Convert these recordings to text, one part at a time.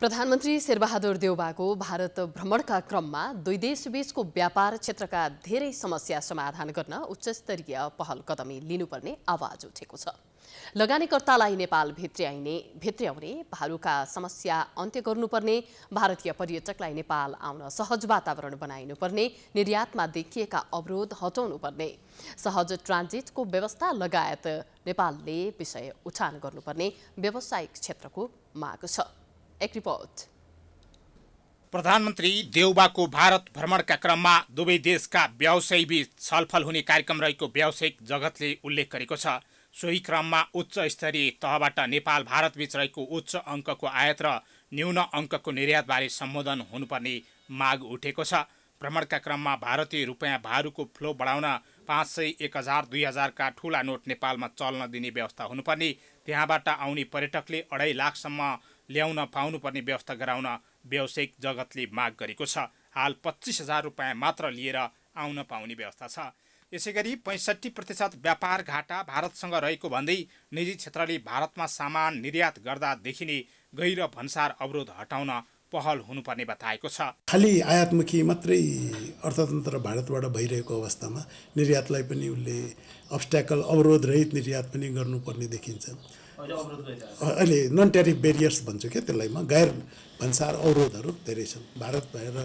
प्रधानमन्त्री शेरबहादुर देउबाको भारत भ्रमणका क्रममा दुई देशबीचको व्यापार क्षेत्रका धेरै समस्या समाधान गर्न उच्चस्तरीय पहल कदमी लिनुपर्ने आवाज उठेको छ लगानीकर्तालाई नेपाल भित्र्याइने भित्र्याउने भारूका समस्या अन्त्य गर्नुपर्ने भारतीय पर्यटकलाई नेपाल आउन सहज वातावरण बनाइनुपर्ने निर्यातमा देखिएका अवरोध हटाउनुपर्ने सहज ट्रान्जिटको व्यवस्था लगायत नेपालले विषय उठान गर्नुपर्ने व्यावसायिक क्षेत्रको माग छ एक रिपोर्ट प्रधानमन्त्री देउबाको भारत भ्रमणका क्रममा दुवै देशका व्यवसायीबीच छलफल हुने कार्यक्रम रहेको व्यावसायिक जगतले उल्लेख गरेको छ सोही क्रममा उच्च स्तरीय तहबाट नेपाल भारतबीच रहेको उच्च अङ्कको आयात र न्यून अङ्कको निर्यातबारे सम्बोधन हुनुपर्ने माग उठेको छ भ्रमणका क्रममा भारतीय रुपियाँ भारूको फ्लो बढाउन पाँच सय एक हजार दुई हजारका ठुला नोट नेपालमा चल्न दिने व्यवस्था हुनुपर्ने त्यहाँबाट आउने पर्यटकले अढाई लाखसम्म ल्याउन पाउनुपर्ने व्यवस्था गराउन व्यावसायिक जगतले माग गरेको छ हाल पच्चिस हजार रुपियाँ मात्र लिएर आउन पाउने व्यवस्था छ यसै गरी पैँसठी प्रतिशत व्यापार घाटा भारतसँग रहेको भन्दै निजी क्षेत्रले भारतमा सामान निर्यात गर्दा देखिने गहिरो भन्सार अवरोध हटाउन पहल हुनुपर्ने बताएको छ खालि आयातमुखी मात्रै अर्थतन्त्र भारतबाट भइरहेको अवस्थामा निर्यातलाई पनि उसले अब्स्ट्याकल अवरोध रहित निर्यात पनि गर्नुपर्ने देखिन्छ अहिले नन टेरिफ बेरियर्स भन्छु क्या त्यसलाई म गैर भन्सार अवरोधहरू धेरै छन् भारत भएर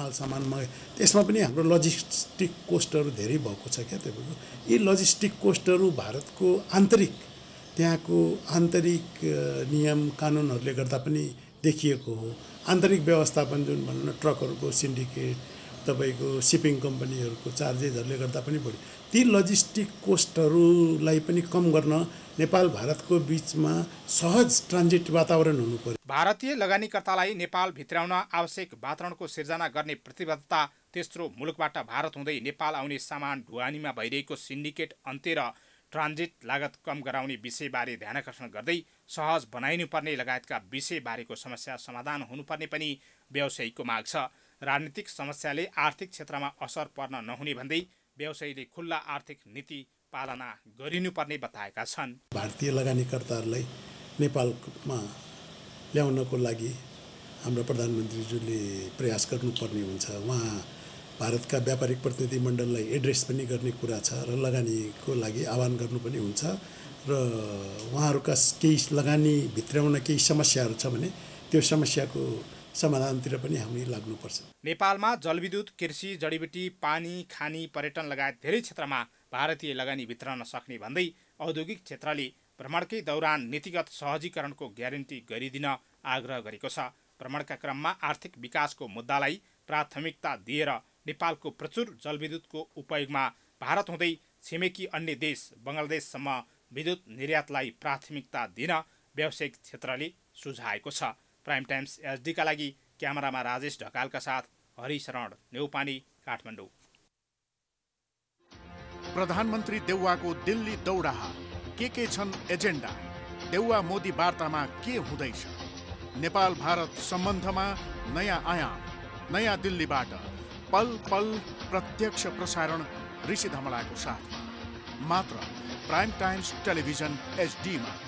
माल सामानमा त्यसमा पनि हाम्रो लजिस्टिक कोस्टहरू धेरै भएको छ क्या तपाईँको यी लजिस्टिक कोस्टहरू भारतको आन्तरिक त्यहाँको आन्तरिक नियम कानुनहरूले गर्दा पनि देखिएको हो आन्तरिक व्यवस्थापन जुन भनौँ न ट्रकहरूको सिन्डिकेट तपाईँको सिपिङ कम्पनीहरूको चार्जेसहरूले गर्दा पनि बढ्यो ती लजिस्टिक कोस्टहरूलाई पनि कम गर्न नेपाल भारतको बिचमा सहज ट्रान्जिट वातावरण हुनु पर्यो भारतीय लगानीकर्तालाई नेपाल भित्राउन आवश्यक वातावरणको सिर्जना गर्ने प्रतिबद्धता तेस्रो मुलुकबाट भारत हुँदै नेपाल आउने सामान ढुवानीमा भइरहेको सिन्डिकेट अन्त्य र ट्रान्जिट लागत कम गराउने विषयबारे ध्यान आकर्षण गर्दै सहज बनाइनुपर्ने लगायतका विषयबारेको समस्या समाधान हुनुपर्ने पनि व्यवसायीको माग छ राजनीतिक समस्याले आर्थिक क्षेत्रमा असर पर्न नहुने भन्दै व्यवसायीले खुल्ला आर्थिक नीति पालना गरिनुपर्ने बताएका छन् भारतीय लगानीकर्ताहरूलाई नेपालमा ल्याउनको लागि हाम्रो प्रधानमन्त्रीज्यूले प्रयास गर्नुपर्ने हुन्छ उहाँ भारतका व्यापारिक प्रतिनिधि मण्डललाई एड्रेस पनि गर्ने कुरा छ र लगानीको लागि आह्वान गर्नु पनि हुन्छ र उहाँहरूका केही लगानी भित्राउन केही समस्याहरू छ भने त्यो समस्याको समाधानतिर पनि हामी लाग्नुपर्छ नेपालमा जलविद्युत कृषि जडीबुटी पानी खानी पर्यटन लगायत धेरै क्षेत्रमा भारतीय लगानी भित्रन सक्ने भन्दै औद्योगिक क्षेत्रले भ्रमणकै दौरान नीतिगत सहजीकरणको ग्यारेन्टी गरिदिन आग्रह गरेको छ भ्रमणका क्रममा आर्थिक विकासको मुद्दालाई प्राथमिकता दिएर नेपालको प्रचुर जलविद्युतको उपयोगमा भारत हुँदै छिमेकी अन्य देश बङ्गलादेशसम्म विद्युत निर्यातलाई प्राथमिकता दिन व्यावसायिक क्षेत्रले सुझाएको छ प्राइम टाइम्स एचडीका लागि क्यामेरामा राजेश ढकालका साथ हरिशरण नेउपानी काठमाडौँ प्रधानमन्त्री देउवाको दिल्ली दौडाहा के के छन् एजेन्डा देउवा मोदी वार्तामा के हुँदैछ नेपाल भारत सम्बन्धमा नयाँ आयाम नयाँ दिल्लीबाट पल पल प्रत्यक्ष प्रसारण ऋषि धमलाको साथ मात्र प्राइम टाइम्स टेलिभिजन एचडीमा